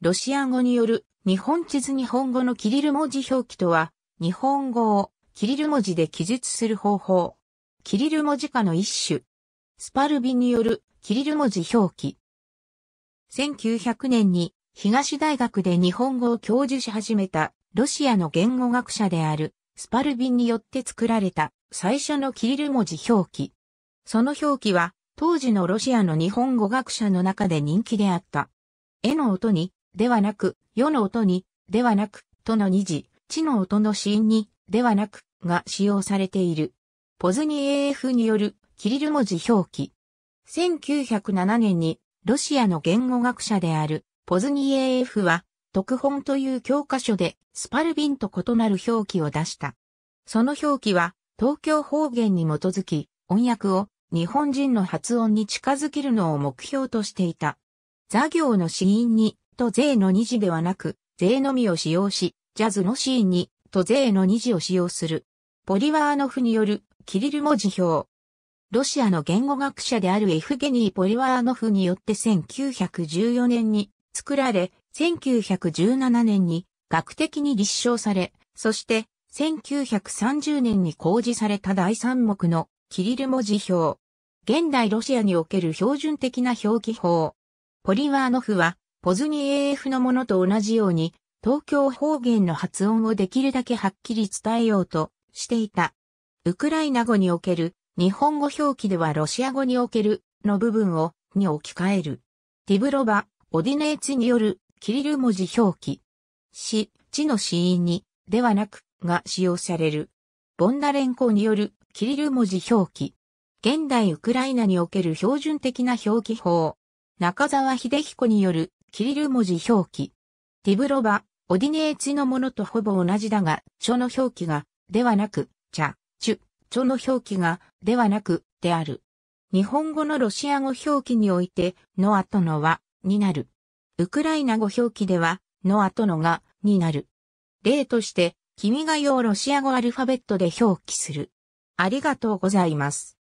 ロシア語による日本地図日本語のキリル文字表記とは、日本語をキリル文字で記述する方法。キリル文字化の一種。スパルビによるキリル文字表記。1900年に東大学で日本語を教授し始めたロシアの言語学者であるスパルビンによって作られた最初のキリル文字表記。その表記は当時のロシアの日本語学者の中で人気であった。絵の音にではなく、世の音に、ではなく、との二字、地の音の死因に、ではなく、が使用されている。ポズニ AF による、キリル文字表記。1907年に、ロシアの言語学者である、ポズニ AF は、特本という教科書で、スパルビンと異なる表記を出した。その表記は、東京方言に基づき、音訳を日本人の発音に近づけるのを目標としていた。座行の死因に、と税の二次ではなく、税のみを使用し、ジャズのシーンに、と税の二次を使用する。ポリワーノフによる、キリル文字表。ロシアの言語学者であるエフゲニー・ポリワーノフによって1914年に作られ、1917年に学的に立証され、そして1930年に公示された第三目のキリル文字表。現代ロシアにおける標準的な表記法。ポリワーノフはボズニ AF のものと同じように、東京方言の発音をできるだけはっきり伝えようとしていた。ウクライナ語における日本語表記ではロシア語におけるの部分をに置き換える。ディブロバ、オディネーチによるキリル文字表記。し、地の死因に、ではなく、が使用される。ボンダレンコによるキリル文字表記。現代ウクライナにおける標準的な表記法。中沢秀彦によるキリル文字表記。ティブロバ、オディネーチのものとほぼ同じだが、チの表記が、ではなく、チャ、チュ、チョの表記が、ではなく、である。日本語のロシア語表記において、の後のは、になる。ウクライナ語表記では、の後のが、になる。例として、君が用ロシア語アルファベットで表記する。ありがとうございます。